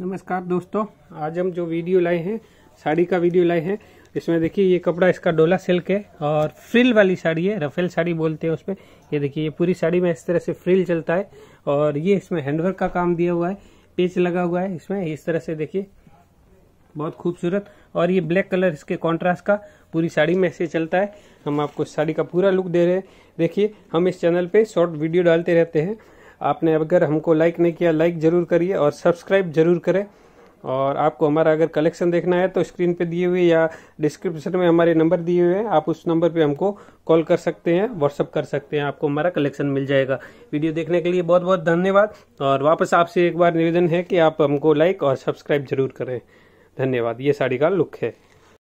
नमस्कार दोस्तों आज हम जो वीडियो लाए हैं साड़ी का वीडियो लाए हैं इसमें देखिए ये कपड़ा इसका डोला सिल्क है और फ्रिल वाली साड़ी है रफेल साड़ी बोलते हैं उसमें ये देखिए ये पूरी साड़ी में इस तरह से फ्रिल चलता है और ये इसमें हैंडवर्क का काम दिया हुआ है पेच लगा हुआ है इसमें इस तरह से देखिए बहुत खूबसूरत और ये ब्लैक कलर इसके कॉन्ट्रास्ट का पूरी साड़ी में ऐसे चलता है हम आपको साड़ी का पूरा लुक दे रहे हैं देखिए हम इस चैनल पे शॉर्ट वीडियो डालते रहते हैं आपने अगर हमको लाइक नहीं किया लाइक जरूर करिए और सब्सक्राइब जरूर करें और आपको हमारा अगर कलेक्शन देखना है तो स्क्रीन पे दिए हुए या डिस्क्रिप्शन में हमारे नंबर दिए हुए हैं आप उस नंबर पे हमको कॉल कर सकते हैं व्हाट्सअप कर सकते हैं आपको हमारा कलेक्शन मिल जाएगा वीडियो देखने के लिए बहुत बहुत धन्यवाद और वापस आपसे एक बार निवेदन है कि आप हमको लाइक और सब्सक्राइब जरूर करें धन्यवाद ये साड़ी का लुक है